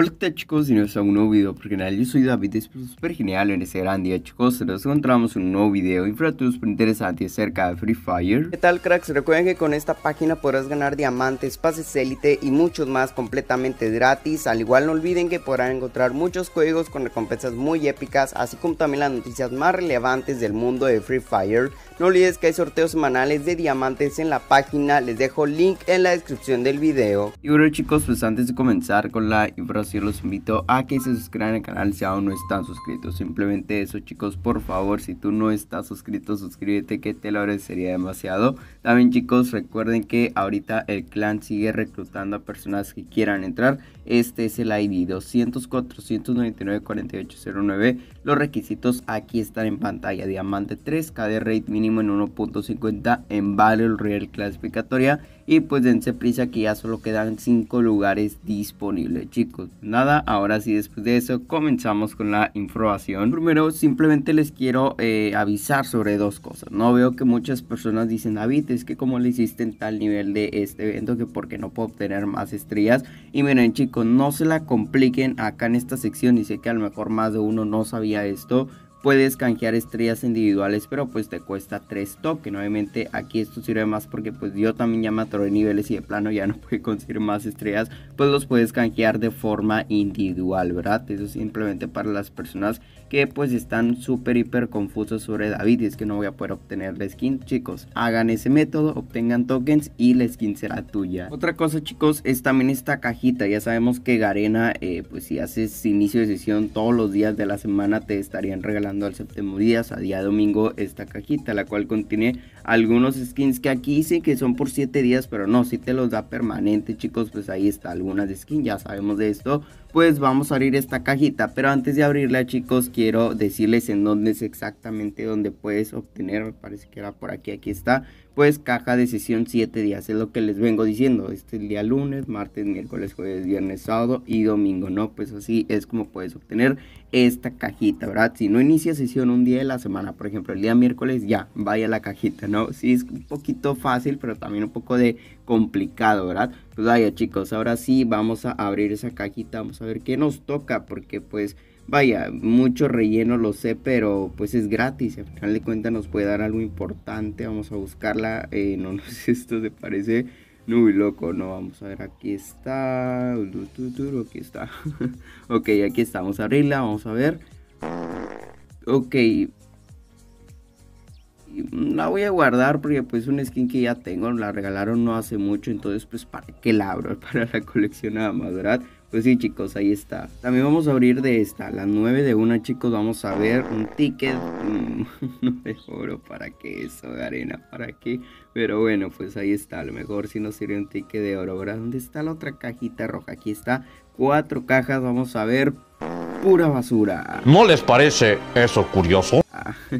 Por el Hola chicos? Y es un nuevo video por canal, yo soy David, es súper genial en este gran día chicos Nos encontramos un nuevo video infratus súper interesante acerca de Free Fire ¿Qué tal cracks? Recuerden que con esta página podrás ganar diamantes, pases élite y muchos más completamente gratis Al igual no olviden que podrán encontrar muchos juegos con recompensas muy épicas Así como también las noticias más relevantes del mundo de Free Fire No olvides que hay sorteos semanales de diamantes en la página, les dejo link en la descripción del video Y bueno chicos, pues antes de comenzar con la infraestructura los invito a que se suscriban al canal si aún no están suscritos. Simplemente eso chicos, por favor, si tú no estás suscrito, suscríbete que te lo agradecería demasiado. También chicos, recuerden que ahorita el clan sigue reclutando a personas que quieran entrar. Este es el ID 200 499 4809. Los requisitos aquí están en pantalla. Diamante 3, KD rate mínimo en 1.50 en Battle real clasificatoria y pues dense prisa que ya solo quedan 5 lugares disponibles, chicos. Nada, ahora sí, después de eso, comenzamos con la información. Primero, simplemente les quiero eh, avisar sobre dos cosas. No veo que muchas personas dicen, David, es que como le hiciste en tal nivel de este evento que porque no puedo obtener más estrellas. Y miren, chicos, no se la compliquen acá en esta sección. dice que a lo mejor más de uno no sabía esto puedes canjear estrellas individuales, pero pues te cuesta 3 tokens Obviamente aquí esto sirve más porque pues yo también ya me atoré niveles y de plano ya no puedo conseguir más estrellas, pues los puedes canjear de forma individual, ¿verdad? Eso simplemente para las personas que pues están súper hiper confusos sobre David y es que no voy a poder obtener la skin. Chicos, hagan ese método, obtengan tokens y la skin será tuya. Otra cosa chicos es también esta cajita. Ya sabemos que Garena, eh, pues si haces inicio de sesión todos los días de la semana te estarían regalando al séptimo día, a día domingo, esta cajita, la cual contiene algunos skins que aquí dicen que son por 7 días, pero no, si te los da permanente chicos, pues ahí está algunas skins, ya sabemos de esto pues vamos a abrir esta cajita. Pero antes de abrirla, chicos, quiero decirles en dónde es exactamente donde puedes obtener. Parece que era por aquí, aquí está pues, caja de sesión 7 días, es lo que les vengo diciendo. Este es el día lunes, martes, miércoles, jueves, viernes, sábado y domingo, ¿no? Pues así es como puedes obtener esta cajita, ¿verdad? Si no inicia sesión un día de la semana, por ejemplo, el día miércoles, ya, vaya la cajita, ¿no? Sí, es un poquito fácil, pero también un poco de complicado, ¿verdad? Pues vaya chicos, ahora sí vamos a abrir esa cajita, vamos a ver qué nos toca, porque pues... Vaya, mucho relleno lo sé, pero pues es gratis. Al final de cuentas nos puede dar algo importante. Vamos a buscarla. Eh, no, no sé, esto te parece muy loco, ¿no? Vamos a ver, aquí está. Aquí está. ok, aquí está. Vamos a abrirla, vamos a ver. Ok. La voy a guardar porque pues es una skin que ya tengo. La regalaron no hace mucho, entonces pues para qué la abro. Para la colección nada más, ¿verdad? Pues sí, chicos, ahí está. También vamos a abrir de esta. A las 9 de una, chicos, vamos a ver un ticket. Mm, no de oro, ¿para qué eso? De arena, ¿para qué? Pero bueno, pues ahí está. A lo mejor si nos sirve un ticket de oro. Ahora, ¿Dónde está la otra cajita roja? Aquí está. Cuatro cajas, vamos a ver. Pura basura. ¿No les parece eso curioso? Ah,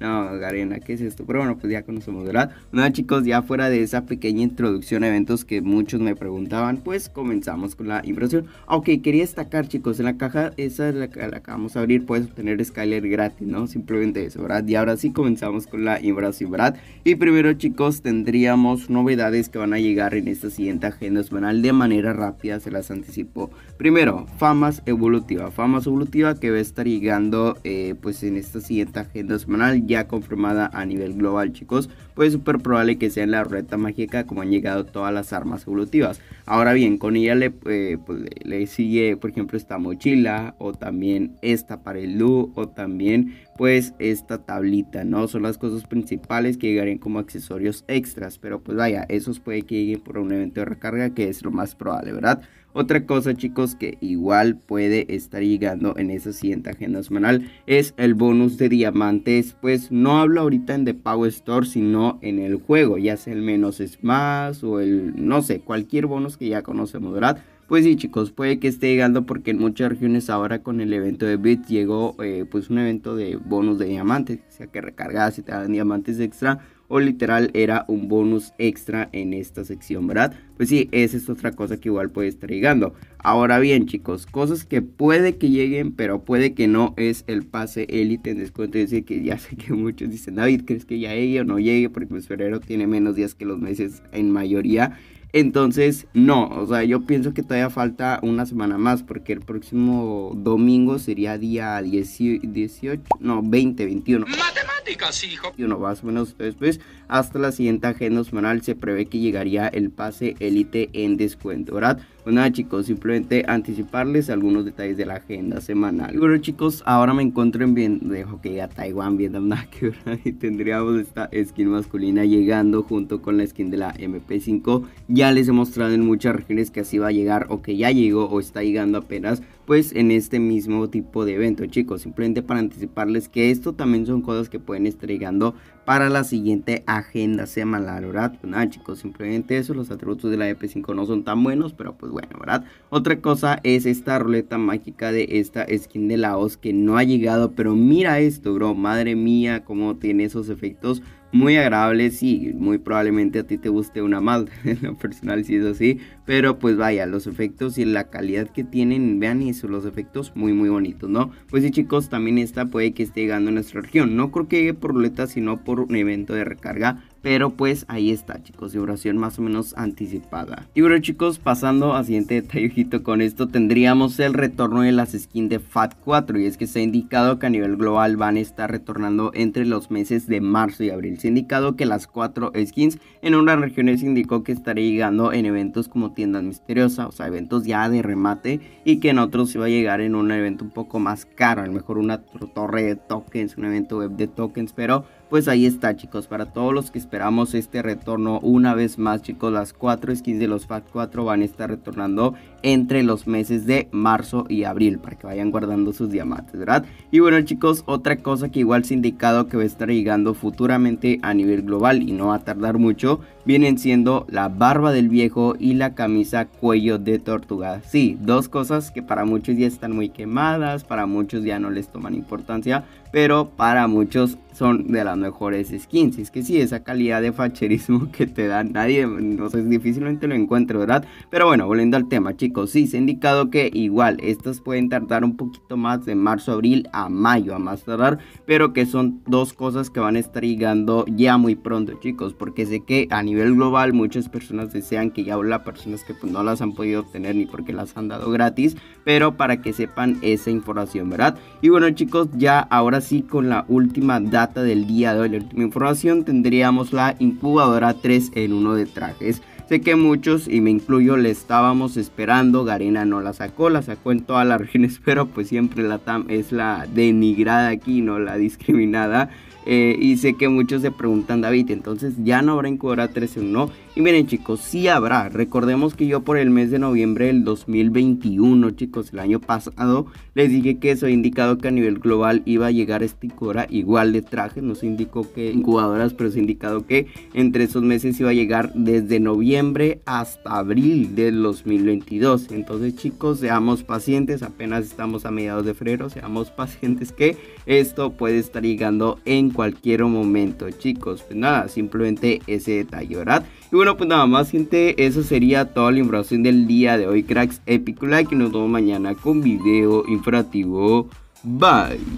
No, Garena, ¿qué es esto? Pero bueno, pues ya conocemos, ¿verdad? nada chicos, ya fuera de esa pequeña introducción a eventos que muchos me preguntaban, pues comenzamos con la impresión. Ok, quería destacar, chicos, en la caja, esa es la que, acabamos de abrir, puedes obtener Skyler gratis, ¿no? Simplemente eso, ¿verdad? Y ahora sí comenzamos con la impresión, ¿verdad? Y primero, chicos, tendríamos novedades que van a llegar en esta siguiente agenda semanal de manera rápida, se las anticipo. Primero, famas evolutiva, famas evolutiva que va a estar llegando, eh, pues en esta siguiente agenda semanal ya confirmada a nivel global, chicos, pues es súper probable que sea en la reta mágica como han llegado todas las armas evolutivas. Ahora bien, con ella le, eh, pues, le sigue, por ejemplo, esta mochila o también esta para el Lu o también pues esta tablita, ¿no? Son las cosas principales que llegarían como accesorios extras, pero pues vaya, esos puede que lleguen por un evento de recarga que es lo más probable, ¿verdad? Otra cosa chicos que igual puede estar llegando en esa siguiente agenda semanal es el bonus de diamantes, pues no hablo ahorita en The Power Store, sino en el juego, ya sea el menos es más o el, no sé, cualquier bonus que ya conocemos, ¿verdad? Pues sí chicos, puede que esté llegando porque en muchas regiones ahora con el evento de Bit llegó eh, pues un evento de bonus de diamantes, o sea que recargas y te dan diamantes extra o literal era un bonus extra en esta sección, ¿verdad? Pues sí, esa es otra cosa que igual puede estar llegando. Ahora bien, chicos, cosas que puede que lleguen, pero puede que no es el pase élite en descuento. Yo sé que ya sé que muchos dicen, David, ¿crees que ya llegue o no llegue? Porque pues febrero tiene menos días que los meses en mayoría. Entonces, no, o sea, yo pienso que todavía falta una semana más porque el próximo domingo sería día 18, no, 20, 21 hijo. Y uno más o menos después, hasta la siguiente agenda semanal se prevé que llegaría el pase élite en descuento, ¿verdad? Bueno, pues nada, chicos, simplemente anticiparles algunos detalles de la agenda semanal. Bueno, chicos, ahora me encuentro en bien, dejo que a Taiwán, Vietnam, nada que y tendríamos esta skin masculina llegando junto con la skin de la MP5. Ya les he mostrado en muchas regiones que así va a llegar o que ya llegó o está llegando apenas pues en este mismo tipo de evento chicos simplemente para anticiparles que esto también son cosas que pueden estar llegando para la siguiente agenda semanal verdad pues nada chicos simplemente eso los atributos de la EP5 no son tan buenos pero pues bueno verdad otra cosa es esta ruleta mágica de esta skin de la os que no ha llegado pero mira esto bro madre mía cómo tiene esos efectos muy agradables y muy probablemente a ti te guste una más, en lo personal si es así, pero pues vaya, los efectos y la calidad que tienen, vean eso, los efectos muy muy bonitos, ¿no? Pues sí chicos, también esta puede que esté llegando a nuestra región, no creo que llegue por ruleta, sino por un evento de recarga pero pues ahí está, chicos, de más o menos anticipada. Y bueno, chicos, pasando al siguiente detallito con esto, tendríamos el retorno de las skins de FAT 4. Y es que se ha indicado que a nivel global van a estar retornando entre los meses de marzo y abril. Se ha indicado que las 4 skins en unas regiones indicó que estaría llegando en eventos como tiendas misteriosas, o sea, eventos ya de remate, y que en otros se va a llegar en un evento un poco más caro, a lo mejor una torre de tokens, un evento web de tokens, pero pues ahí está chicos, para todos los que esperamos este retorno una vez más chicos, las 4 skins de los FAT 4 van a estar retornando entre los meses de marzo y abril, para que vayan guardando sus diamantes, ¿verdad? Y bueno chicos, otra cosa que igual se ha indicado que va a estar llegando futuramente a nivel global y no va a tardar mucho, vienen siendo la barba del viejo y la camisa cuello de tortuga. Sí, dos cosas que para muchos ya están muy quemadas, para muchos ya no les toman importancia, pero para muchos son de las mejores skins. Es que sí, esa calidad de facherismo que te da nadie, no sé, difícilmente lo encuentro, ¿verdad? Pero bueno, volviendo al tema, chicos, sí, se ha indicado que igual estas pueden tardar un poquito más de marzo, abril a mayo, a más tardar, pero que son dos cosas que van a estar llegando ya muy pronto, chicos, porque sé que a nivel nivel global muchas personas desean que ya habla personas que pues, no las han podido obtener ni porque las han dado gratis, pero para que sepan esa información, ¿verdad? Y bueno chicos, ya ahora sí con la última data del día de hoy, la última información, tendríamos la incubadora 3 en 1 de trajes. Sé que muchos, y me incluyo, le estábamos esperando. Garena no la sacó, la sacó en todas las región, pero pues siempre la TAM es la denigrada aquí, no la discriminada. Eh, y sé que muchos se preguntan, David, entonces ya no habrá incubadora 13 o y miren chicos, sí habrá. Recordemos que yo por el mes de noviembre del 2021, chicos, el año pasado, les dije que eso indicado que a nivel global iba a llegar este cora igual de traje. No se indicó que incubadoras, pero se ha indicado que entre esos meses iba a llegar desde noviembre hasta abril del 2022. Entonces chicos, seamos pacientes. Apenas estamos a mediados de febrero. Seamos pacientes que esto puede estar llegando en cualquier momento, chicos. Pues nada, simplemente ese detalle, ¿verdad? Y bueno, pues nada más, gente. Eso sería toda la información del día de hoy, cracks. Epic like. Y nos vemos mañana con video informativo. Bye.